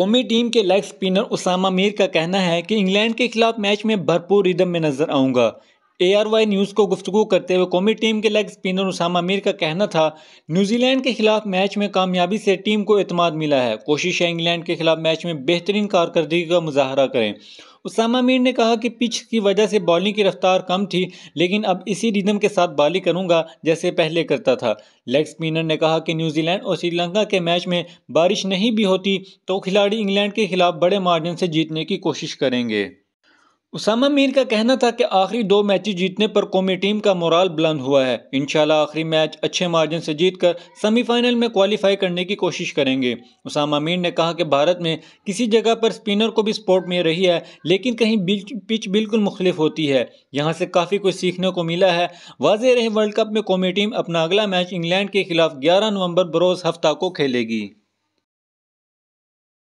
कौमी टीम के leg spinner Usama Mir का कहना है कि इंग्लैंड के खिलाफ मैच में भरपूर रिदम में नजर आऊंगा ए आर वाई न्यूज़ को गुफ्तु करते हुए कौमी टीम के लेग स्पिनर उसामा मीर का कहना था न्यूजीलैंड के खिलाफ मैच में कामयाबी से टीम को अतमाद मिला है कोशिश है इंग्लैंड के खिलाफ मैच में बेहतरीन कारकर्दगी का मुजाहरा करें उसामा मीर ने कहा कि पिच की वजह से बॉलिंग की रफ्तार कम थी लेकिन अब इसी रिदम के साथ बॉलिंग करूंगा जैसे पहले करता था लेग स्पिनर ने कहा कि न्यूजीलैंड और श्रीलंका के मैच में बारिश नहीं भी होती तो खिलाड़ी इंग्लैंड के खिलाफ बड़े मार्जिन से जीतने की कोशिश करेंगे उसामा मीर का कहना था कि आखिरी दो मैच जीतने पर कौमी टीम का मोराल बुलंद हुआ है शाला आखिरी मैच अच्छे मार्जिन से जीतकर सेमीफाइनल में क्वालिफाई करने की कोशिश करेंगे उसामा मीर ने कहा कि भारत में किसी जगह पर स्पिनर को भी स्पोर्ट मिल रही है लेकिन कहीं पिच बिल्कुल मुख्तफ होती है यहाँ से काफ़ी कुछ सीखने को मिला है वाज रहे वर्ल्ड कप में कौमी टीम अपना अगला मैच इंग्लैंड के खिलाफ ग्यारह नवम्बर बरोज़ हफ्ता को खेलेगी